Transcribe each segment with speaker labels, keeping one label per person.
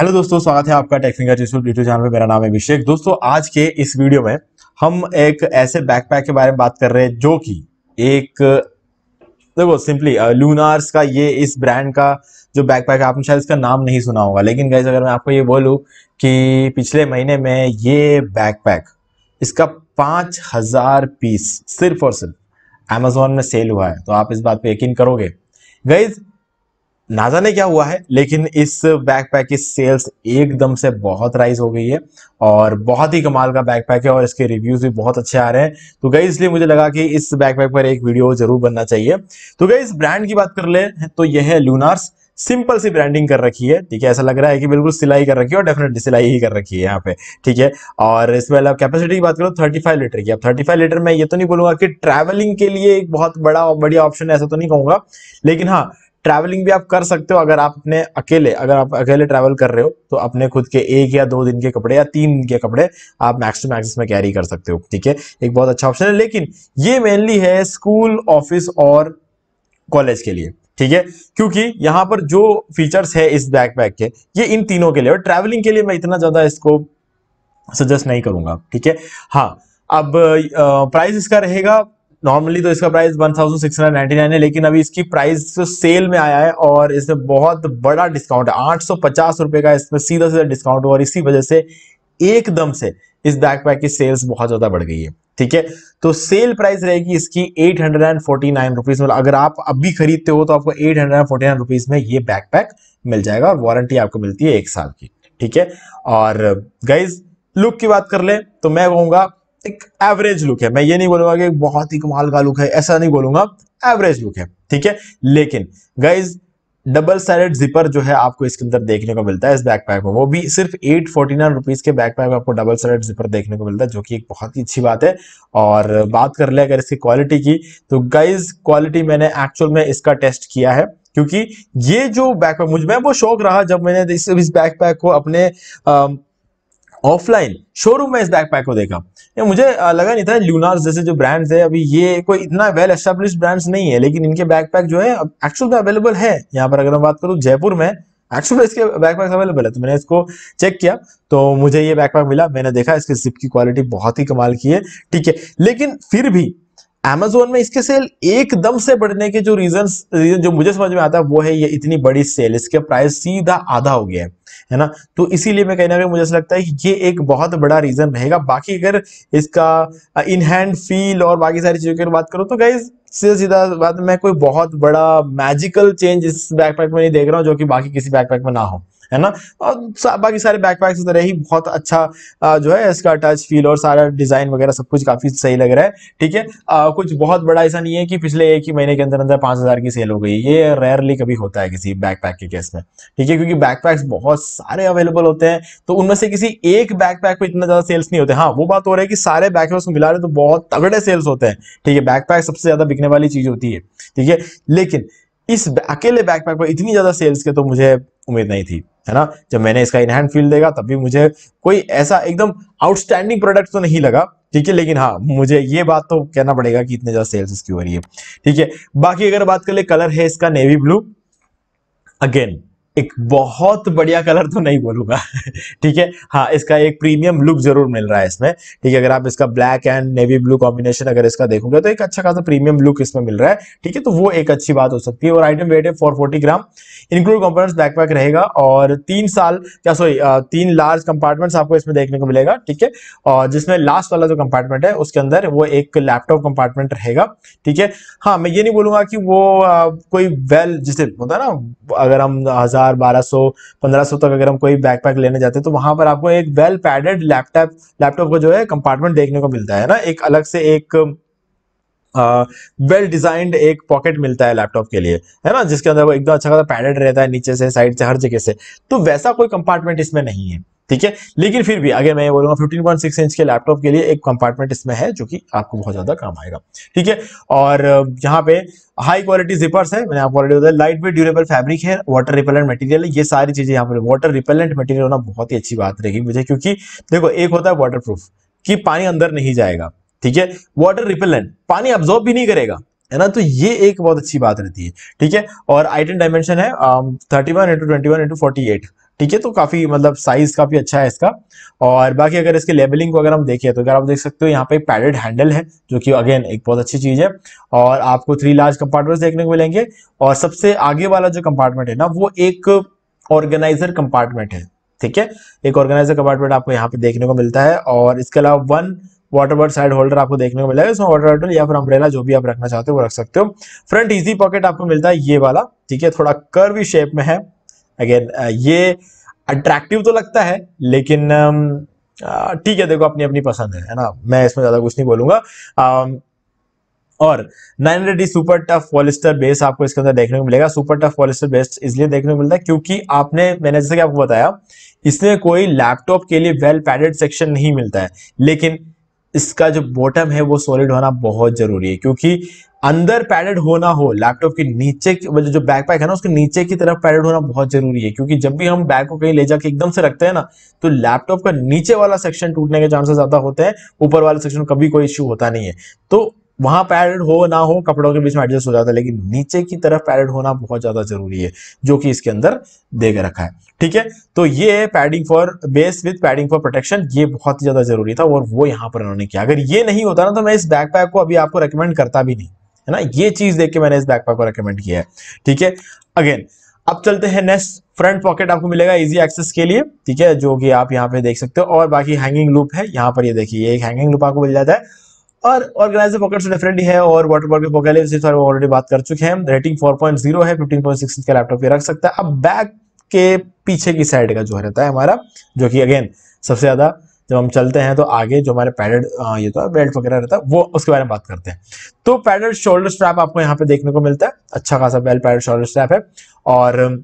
Speaker 1: hello दोस्तों स्वागत है आपका टेक्निकल यूट्यूब यूट्यूब चैनल पे मेरा नाम है अभिषेक दोस्तों आज के इस वीडियो में हम एक ऐसे बैकपैक के बारे में बात कर रहे हैं जो कि एक देखो सिंपली लूनार्स का ये इस ब्रांड का जो बैकपैक है आपने शायद इसका नाम नहीं सुना होगा लेकिन गैस अगर मैं आपको ये बोलूँ कि पिछले महीने में ये बैकपैक इसका पाँच हज़ार पीस सिर्फ और सिर्फ अमेजोन में सेल हुआ है तो आप इस बात पर यकीन करोगे गैज ना जाने क्या हुआ है लेकिन इस बैकपैक की सेल्स एकदम से बहुत राइज हो गई है और बहुत ही कमाल का बैकपैक है और इसके रिव्यूज भी बहुत अच्छे आ रहे हैं तो गई इसलिए मुझे लगा कि इस बैकपैक पर एक वीडियो जरूर बनना चाहिए तो गई ब्रांड की बात कर ले तो यह है लूनार्स सिंपल सी ब्रांडिंग कर रखी है ठीक है ऐसा लग रहा है कि बिल्कुल सिलाई कर रखी है और डेफिनेटली सिलाई ही कर रखी है यहाँ पे ठीक है और इसमें अलावा कैपेसिटी की बात करो 35 लीटर की अब 35 लीटर में ये तो नहीं बोलूंगा कि ट्रैवलिंग के लिए एक बहुत बड़ा बढ़िया ऑप्शन है ऐसा तो नहीं कहूंगा लेकिन हाँ ट्रैवलिंग भी आप कर सकते हो अगर आप अपने अकेले अगर आप अकेले ट्रैवल कर रहे हो तो अपने खुद के एक या दो दिन के कपड़े या तीन के कपड़े आप मैक्स टू में कैरी कर सकते हो ठीक है एक बहुत अच्छा ऑप्शन है लेकिन ये मेनली है स्कूल ऑफिस और कॉलेज के लिए ठीक है क्योंकि यहाँ पर जो फीचर्स है इस बैकपैक के ये इन तीनों के लिए और ट्रैवलिंग के लिए मैं इतना ज़्यादा इसको सजेस्ट नहीं करूँगा ठीक है हाँ अब प्राइस इसका रहेगा नॉर्मली तो इसका प्राइस 1699 है लेकिन अभी इसकी प्राइस तो सेल में आया है और इसमें बहुत बड़ा डिस्काउंट है आठ रुपए का इसमें सीधा सीधा डिस्काउंट और इसी वजह से एकदम से इस बैकपैक की सेल्स बहुत ज्यादा बढ़ गई है ठीक है तो सेल प्राइस रहेगी इसकी eight hundred and forty nine rupees मतलब अगर आप अभी खरीदते हो तो आपको eight hundred and forty nine rupees में ये बैकपैक मिल जाएगा और वारंटी आपको मिलती है एक साल की ठीक है और गाइज लुक की बात कर ले तो मैं कहूंगा एक एवरेज लुक है मैं ये नहीं बोलूंगा कि बहुत ही कमाल का लुक है ऐसा नहीं बोलूंगा एवरेज लुक है ठीक है लेकिन गाइज डबल साइडेड जिपर जो है आपको इसके अंदर देखने को मिलता है इस बैकपैक में वो भी सिर्फ एट फोर्टी नाइन रुपीज के बैकपैक में आपको डबल साइडेड जिपर देखने को मिलता है जो कि एक बहुत ही अच्छी बात है और बात कर ले अगर इसकी क्वालिटी की तो गाइज क्वालिटी मैंने एक्चुअल में इसका टेस्ट किया है क्योंकि ये जो बैकपैक मुझ में वो शौक रहा जब मैंने इस, इस बैकपैक को अपने आ, ऑफलाइन शोरूम में इस बैकपैक को देखा ये मुझे लगा नहीं था ल्यूनार्स जैसे जो ब्रांड्स है अभी ये कोई इतना वेल एस्टेब्लिश ब्रांड्स नहीं है लेकिन इनके बैकपैक जो है एक्चुअल में अवेलेबल है यहाँ पर अगर मैं बात करूँ जयपुर में एक्चुअल इसके बैकपैक अवेलेबल है तो मैंने इसको चेक किया तो मुझे ये बैकपैक मिला मैंने देखा इसके जिप की क्वालिटी बहुत ही कमाल की है ठीक है लेकिन फिर भी एमेजोन में इसके सेल एकदम से बढ़ने के जो रीजन रीजन जो मुझे समझ में आता है वो है ये इतनी बड़ी सेल इसके प्राइस सीधा आधा हो गया है है ना तो इसीलिए मैं कहीं ना कहीं मुझे ऐसा लगता है कि ये एक बहुत बड़ा रीजन रहेगा बाकी अगर इसका इन हैंड फील और बाकी सारी चीजों की बात करो तो गाइज सीधा सीधा बात मैं कोई बहुत बड़ा मैजिकल चेंज इस बैकपैक में नहीं देख रहा हूँ जो कि बाकी किसी बैकपैक में ना हो है ना और सा, बाकी सारे बैक की तरह ही बहुत अच्छा जो है इसका टच फील और सारा डिज़ाइन वगैरह सब कुछ काफ़ी सही लग रहा है ठीक है कुछ बहुत बड़ा ऐसा नहीं है कि पिछले एक ही महीने के अंदर अंदर पांच हज़ार की सेल हो गई ये रेयरली कभी होता है किसी बैक पैक के केस में ठीक है क्योंकि बैक पैक्स बहुत सारे अवेलेबल होते हैं तो उनमें से किसी एक बैक पैक में इतना ज़्यादा सेल्स नहीं होते हाँ वो बात हो रहा है कि सारे बैक पैक्स को मिला रहे तो बहुत तगड़े सेल्स होते हैं ठीक है बैक पैक सबसे ज़्यादा बिकने वाली चीज़ होती है ठीक है लेकिन इस अकेले बैकपैक पर इतनी ज़्यादा सेल्स के तो मुझे उम्मीद नहीं थी है ना जब मैंने इसका इनहैंड फील देगा तब भी मुझे कोई ऐसा एकदम आउटस्टैंडिंग प्रोडक्ट तो नहीं लगा ठीक है लेकिन हाँ मुझे ये बात तो कहना पड़ेगा कि इतने ज़्यादा सेल्स इसकी हो रही है ठीक है बाकी अगर बात कर ले कलर है इसका नेवी ब्लू अगेन एक बहुत बढ़िया कलर तो नहीं बोलूंगा ठीक है हाँ इसका एक प्रीमियम लुक जरूर मिल रहा है इसमें ठीक है अगर आप इसका black and navy blue combination अगर इसका देखोगे तो एक अच्छा खासा प्रीमियम लुक इसमें मिल रहा है ठीक है तो वो एक अच्छी बात हो सकती है और आइटम वेट है four forty gram include component backpack रहेगा और तीन साल क्या सॉरी तीन लार्ज कंपार्टमेंट्स आपको इसमें देखने को मिलेगा ठीक है और जिसमें लास्ट वाला जो कंपार्टमेंट है उसके अंदर वो एक लैपटॉप कंपार्टमेंट रहेगा ठीक है हाँ मैं ये नहीं बोलूंगा कि वो कोई वेल जिसे होता है ना अगर हम हजार हजार बारह सौ पंद्रह सौ तक अगर हम कोई बैकपैक लेने जाते हैं तो वहां पर आपको एक वेल पैडेड लैपटॉप लैपटॉप का जो है कंपार्टमेंट देखने को मिलता है ना एक अलग से एक वेल uh, डिजाइंड well एक पॉकेट मिलता है लैपटॉप के लिए है ना जिसके अंदर वो एकदम अच्छा खासा पैडेड रहता है नीचे से साइड से हर जगह से तो वैसा कोई कंपार्टमेंट इसमें नहीं है ठीक है लेकिन फिर भी अगर मैं बोलूंगा फिफ्टीन पॉइंट सिक्स इंच के लैपटॉप के लिए एक कंपार्टमेंट इसमें है जो कि आपको बहुत ज़्यादा काम आएगा ठीक है और यहाँ पे हाई क्वालिटी जिपर्स है मैंने आपको ऑलरेडी बताया लाइट वेट ड्यूरेबल फैब्रिक है वाटर रिपेलेंट मटेरियल ये सारी चीज़ें यहाँ पर वाटर रिपेलेंट मटेरियल होना बहुत ही अच्छी बात रहेगी मुझे क्योंकि देखो एक होता है वाटर प्रूफ की पानी अंदर नहीं जाएगा ठीक है वाटर रिपेलेंट पानी अब्जॉर्ब भी नहीं करेगा है ना तो ये एक बहुत अच्छी बात रहती है ठीक है और आइटन डायमेंशन है thirty one into twenty one into forty eight ठीक है तो काफ़ी मतलब साइज काफ़ी अच्छा है इसका और बाकी अगर इसके लेबलिंग को अगर हम देखें तो अगर आप देख सकते हो यहाँ पे पैडेड हैंडल है जो कि अगेन एक बहुत अच्छी चीज़ है और आपको थ्री लार्ज कंपार्टमेंट्स देखने को मिलेंगे और सबसे आगे वाला जो कंपार्टमेंट है ना वो एक ऑर्गेनाइजर कंपार्टमेंट है ठीक है एक ऑर्गेनाइजर कंपार्टमेंट आपको यहाँ पे देखने को मिलता है और इसके अलावा one water bottle side holder आपको देखने को मिलेगा इसमें वाटर बॉटल या फिर अम्ब्रेला जो भी आप रखना चाहते हो वो रख सकते हो फ्रंट इजी पॉकेट आपको मिलता है ये वाला ठीक है थोड़ा कर्वी शेप में है अगेन uh, ये अट्रैक्टिव तो लगता है लेकिन um, uh, ठीक है देखो अपनी अपनी पसंद है ना मैं इसमें ज़्यादा कुछ नहीं बोलूंगा um, और 900 D super tough polyester base आपको इसके अंदर देखने को मिलेगा सुपर टफ पॉलिस्टर बेस इसलिए देखने को मिलता है क्योंकि आपने मैंने जैसे कि आपको बताया इसमें कोई लैपटॉप के लिए वेल पैडेड सेक्शन नहीं मिलता है लेकिन इसका जो बॉटम है वो सॉलिड होना बहुत जरूरी है क्योंकि अंदर पैडेड होना हो लैपटॉप के नीचे जो बैकपैक है ना उसके नीचे की तरफ पैडेड होना बहुत जरूरी है क्योंकि जब भी हम बैग को कहीं ले जाके एकदम से रखते हैं ना तो लैपटॉप का नीचे वाला सेक्शन टूटने के चांसेस ज्यादा होते हैं ऊपर वाले सेक्शन कभी कोई इश्यू होता नहीं है तो वहां पैरेड हो ना हो कपड़ों के बीच में एडजस्ट हो जाता है लेकिन नीचे की तरफ पैरेड होना बहुत ज्यादा जरूरी है जो कि इसके अंदर दे के रखा है ठीक है तो ये है padding for base with padding for protection ये बहुत ही ज्यादा जरूरी था और वो यहाँ पर उन्होंने किया अगर ये नहीं होता ना तो मैं इस बैकपैक को अभी आपको रिकमेंड करता भी नहीं है ना ये चीज देख के मैंने इस बैकपैक को रिकमेंड किया है ठीक है अगेन अब चलते हैं नेक्स्ट फ्रंट पॉकेट आपको मिलेगा इजी एक्सेस के लिए ठीक है जो कि आप यहाँ पे देख सकते हो और बाकी हैंगिंग लूप है यहाँ पर ये यह देखिए एक हैंगिंग लूप आपको मिल जाता है और ऑर्गेनाइजर पॉकेट तो डेफिनेटली है और वाटर बॉटल पॉकेट इसी तरह ऑलरेडी बात कर चुके हैं रेटिंग 4.0 है 15.6 का लैपटॉप ये रख सकता है अब बैक के पीछे की साइड का जो रहता है हमारा जो कि अगेन सबसे ज़्यादा जब हम चलते हैं तो आगे जो हमारे पैडेड ये तो बेल्ट वगैरह रहता है वो उसके बारे में बात करते हैं तो पैडेड शोल्डर स्ट्रैप आपको यहाँ पे देखने को मिलता है अच्छा खासा बेल्ट पैडेड शोल्डर स्ट्रैप है और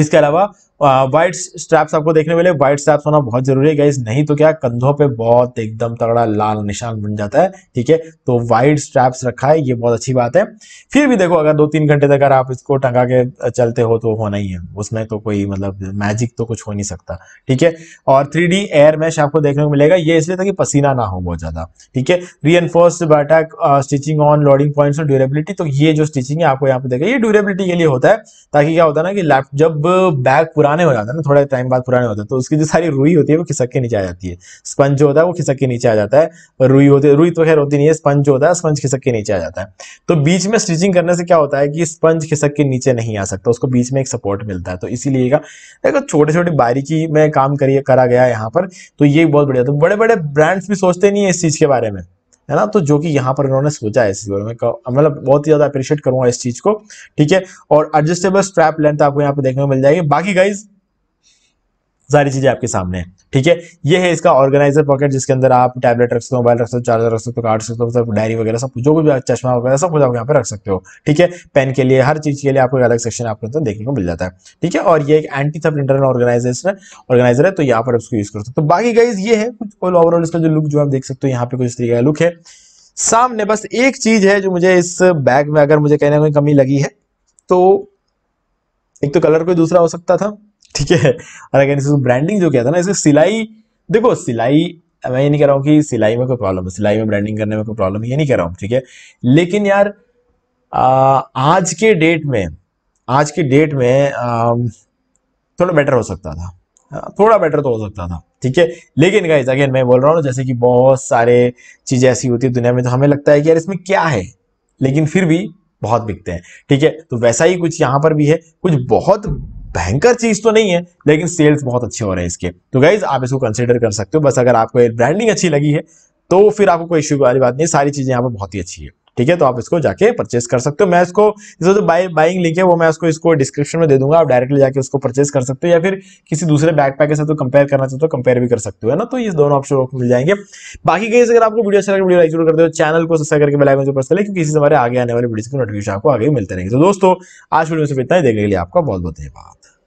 Speaker 1: इसके अलावा वाइट स्ट्रैप्स आपको देखने मिले वाइट स्ट्रैप्स होना बहुत जरूरी है गाइज नहीं तो क्या कंधों पे बहुत एकदम तगड़ा लाल निशान बन जाता है ठीक है तो वाइट स्ट्रैप्स रखा है ये बहुत अच्छी बात है फिर भी देखो अगर दो तीन घंटे तक अगर आप इसको टंगा के चलते हो तो होना ही है उसमें तो कोई मतलब मैजिक तो कुछ हो नहीं सकता ठीक है और थ्री एयर मैश आपको देखने को मिलेगा ये इसलिए ताकि पसीना ना हो बहुत ज्यादा ठीक है reinforce bartack stitching on loading points और ड्यूरेबिलिटी तो ये जो स्टिचिंग है आपको यहाँ पे देखा ये ड्यूरेबिलिटी के लिए होता है ताकि क्या होता है ना कि लैप जब बैग पूरा पुराने हो जाते हैं ना थोड़ा टाइम बाद पुराने होते हैं तो उसकी जो सारी रुई होती है वो खिसक के नीचे आ जाती है स्पंज जो होता है वो खिसक के नीचे आ जाता है और रुई होती है रुई तो खैर होती नहीं है स्पंज जो होता है स्पंज खिसक के नीचे आ जाता है तो बीच में स्टिचिंग करने से क्या होता है कि स्पंज खिसक के नीचे नहीं आ सकता उसको बीच में एक सपोर्ट मिलता है तो इसीलिए देखो छोटे छोटे बारीकी में काम करिए करा गया यहाँ पर तो ये बहुत बढ़िया तो बड़े बड़े ब्रांड्स भी सोचते नहीं है इस चीज़ के बारे में है ना तो जो कि यहाँ पर इन्होंने सोचा है इस में मतलब बहुत ही ज़्यादा अप्रिशिएट करूँगा इस चीज़ को ठीक है और एडजस्टेबल स्ट्रैप लेंथ आपको यहाँ पर देखने को मिल जाएगी बाकी गाइज सारी चीज़ें आपके सामने ठीक है ये है इसका ऑर्गेनाइजर पॉकेट जिसके अंदर आप टैबलेट रख सकते हो मोबाइल रख सकते हो चार्जर रख सकते हो कार्ड रख सकते हो डायरी वगैरह सब जो भी चश्मा वगैरह सब कुछ आप यहाँ पर रख सकते हो ठीक है पेन के लिए हर चीज़ के लिए आपको अलग सेक्शन आपके अंदर देखने को मिल जाता है ठीक है और ये एक एंटी सब इंटरनल ऑर्गेनाइजेशन ऑर्गेनाइजर है तो यहाँ पर उसको यूज़ कर सकते हो तो बाकी गाइज ये है कुछ ओवरऑल इसका जो लुक जो आप देख सकते हो यहाँ पे कुछ तरीके का लुक है सामने बस एक चीज़ है जो मुझे इस बैग में अगर मुझे कहीं ना कहीं कमी लगी है तो एक तो कलर कोई दूसरा हो सकता था ठीक है और अगेन इसको ब्रांडिंग जो किया था ना इसकी सिलाई देखो सिलाई मैं ये नहीं कह रहा हूँ कि सिलाई में कोई प्रॉब्लम है सिलाई में ब्रांडिंग करने में कोई प्रॉब्लम है ये नहीं कह रहा हूँ ठीक है लेकिन यार आ, आज के डेट में आज के डेट में आ, थोड़ा बेटर हो सकता था हाँ, थोड़ा बेटर तो हो सकता था ठीक है लेकिन गाइज अगेन मैं बोल रहा हूँ जैसे कि बहुत सारे चीज़ें ऐसी होती है दुनिया में तो हमें लगता है कि यार इसमें क्या है लेकिन फिर भी बहुत बिकते हैं ठीक है तो वैसा ही कुछ यहाँ पर भी है कुछ बहुत भयंकर चीज तो नहीं है लेकिन सेल्स बहुत अच्छे हो रहे हैं इसके तो गाइज आप इसको कंसिडर कर सकते हो बस अगर आपको ब्रांडिंग अच्छी लगी है तो फिर आपको कोई इश्यू वाली बात नहीं सारी चीजें यहाँ पर बहुत ही अच्छी है ठीक है तो आप इसको जाके परचेस कर सकते हो मैं इसको जो बाई बाइंग लिंक है वो मैं उसको इसको डिस्क्रिप्शन में दे दूंगा आप डायरेक्टली जाके उसको परचेस कर सकते हो या फिर किसी दूसरे बैकपैक के साथ तो कंपेयर करना चाहते हो कंपेयर तो भी कर सकते हो ना तो ये दोनों ऑप्शन आपको मिल जाएंगे बाकी कहीं अगर आपको वीडियो अच्छा वीडियो लाइक जरूर कर दो चैनल को सस्ता करके बेलाइकन जो पसंद है क्योंकि इसी हमारे आगे आने वाले वीडियो नोटिफिकेशन आपको आगे मिलते रहेंगे तो दोस्तों आज वीडियो से इतना ही देखने के लिए आपका बहुत बहुत धन्यवाद